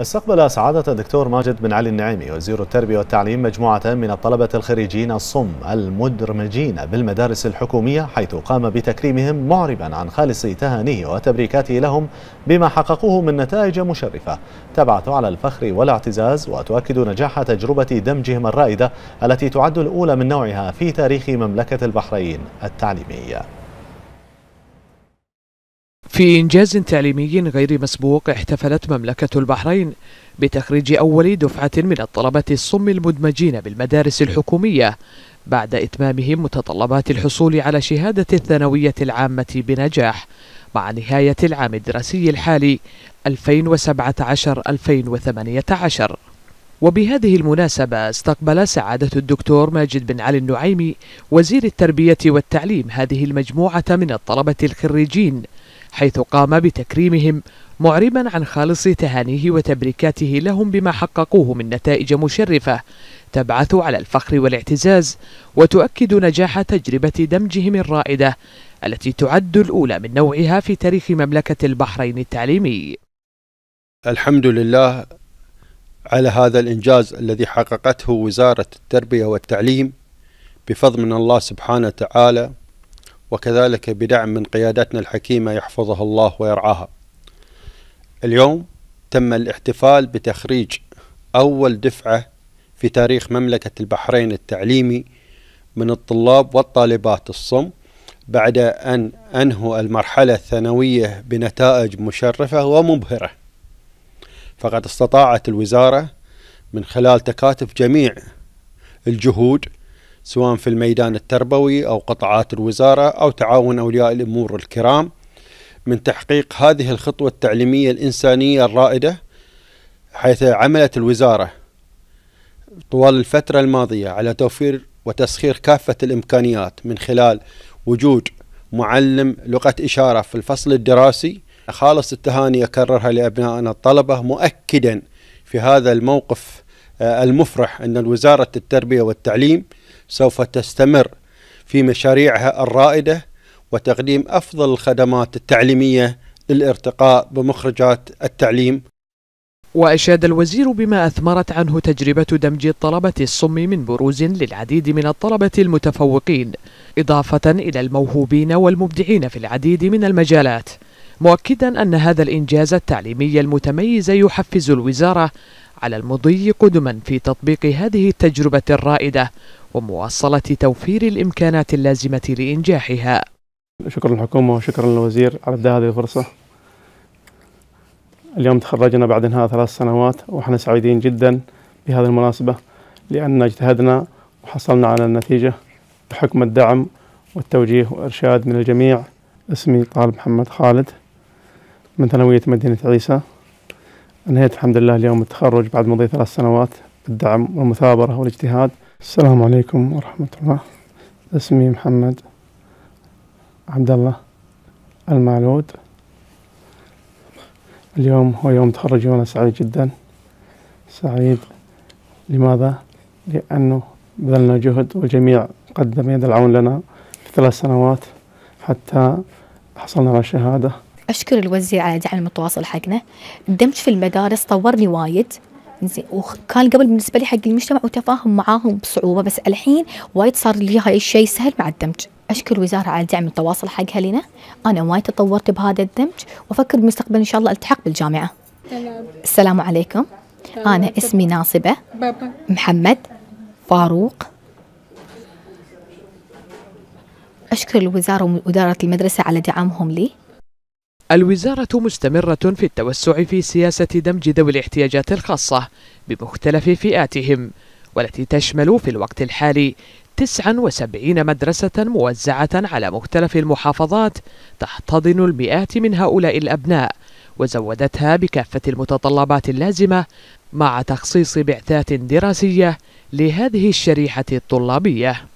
استقبل سعادة الدكتور ماجد بن علي النعيمي وزير التربية والتعليم مجموعة من الطلبة الخريجين الصم المدرمجين بالمدارس الحكومية حيث قام بتكريمهم معربا عن خالص تهانيه وتبريكاته لهم بما حققوه من نتائج مشرفة تبعث على الفخر والاعتزاز وتؤكد نجاح تجربة دمجهم الرائدة التي تعد الأولى من نوعها في تاريخ مملكة البحرين التعليمية في إنجاز تعليمي غير مسبوق احتفلت مملكة البحرين بتخريج أول دفعة من الطلبة الصم المدمجين بالمدارس الحكومية بعد إتمامهم متطلبات الحصول على شهادة الثانوية العامة بنجاح مع نهاية العام الدراسي الحالي 2017-2018 وبهذه المناسبة استقبل سعادة الدكتور ماجد بن علي النعيمي وزير التربية والتعليم هذه المجموعة من الطلبة الخريجين حيث قام بتكريمهم معربا عن خالص تهانيه وتبريكاته لهم بما حققوه من نتائج مشرفة تبعث على الفخر والاعتزاز وتؤكد نجاح تجربة دمجهم الرائدة التي تعد الأولى من نوعها في تاريخ مملكة البحرين التعليمي الحمد لله على هذا الإنجاز الذي حققته وزارة التربية والتعليم بفضل من الله سبحانه وتعالى وكذلك بدعم من قيادتنا الحكيمة يحفظها الله ويرعاها اليوم تم الاحتفال بتخريج أول دفعة في تاريخ مملكة البحرين التعليمي من الطلاب والطالبات الصم بعد أن أنهوا المرحلة الثانوية بنتائج مشرفة ومبهرة فقد استطاعت الوزارة من خلال تكاتف جميع الجهود سواء في الميدان التربوي أو قطاعات الوزارة أو تعاون أولياء الأمور الكرام من تحقيق هذه الخطوة التعليمية الإنسانية الرائدة حيث عملت الوزارة طوال الفترة الماضية على توفير وتسخير كافة الإمكانيات من خلال وجود معلم لغة إشارة في الفصل الدراسي خالص التهاني أكررها لأبنائنا الطلبة مؤكدا في هذا الموقف آه، المفرح أن وزارة التربية والتعليم سوف تستمر في مشاريعها الرائدة وتقديم أفضل الخدمات التعليمية للارتقاء بمخرجات التعليم وأشاد الوزير بما أثمرت عنه تجربة دمج الطلبة الصم من بروز للعديد من الطلبة المتفوقين إضافة إلى الموهوبين والمبدعين في العديد من المجالات مؤكدا أن هذا الإنجاز التعليمي المتميز يحفز الوزارة على المضي قدما في تطبيق هذه التجربة الرائدة ومواصلة توفير الإمكانات اللازمة لإنجاحها شكرا للحكومة وشكرا للوزير على إبداء هذه الفرصة اليوم تخرجنا بعد انهاء ثلاث سنوات وإحنا سعيدين جدا بهذه المناسبة لأن اجتهدنا وحصلنا على النتيجة بحكم الدعم والتوجيه وإرشاد من الجميع اسمي طالب محمد خالد من ثانوية مدينة عيسى أنهيت الحمد لله اليوم التخرج بعد مضي ثلاث سنوات بالدعم والمثابرة والاجتهاد السلام عليكم ورحمة الله اسمي محمد عبد الله المعلود اليوم هو يوم تخرجي وأنا سعيد جدا سعيد لماذا؟ لأنه بذلنا جهد والجميع قدم يد العون لنا في ثلاث سنوات حتى حصلنا على شهاده أشكر الوزير على دعم المتواصل حقنا الدمج في المدارس طورني وايد زين وكان قبل بالنسبه لي حق المجتمع وتفاهم معاهم بصعوبه بس الحين وايد صار لي هاي الشيء سهل مع الدمج اشكر الوزاره على دعم التواصل حقها لنا انا وايد تطورت بهذا الدمج وافكر بالمستقبل ان شاء الله التحق بالجامعه تمام السلام عليكم تمام. انا اسمي ناصبه بابا. محمد فاروق اشكر الوزاره واداره المدرسه على دعمهم لي الوزارة مستمرة في التوسع في سياسة دمج ذوي الاحتياجات الخاصة بمختلف فئاتهم والتي تشمل في الوقت الحالي 79 مدرسة موزعة على مختلف المحافظات تحتضن المئات من هؤلاء الأبناء وزودتها بكافة المتطلبات اللازمة مع تخصيص بعثات دراسية لهذه الشريحة الطلابية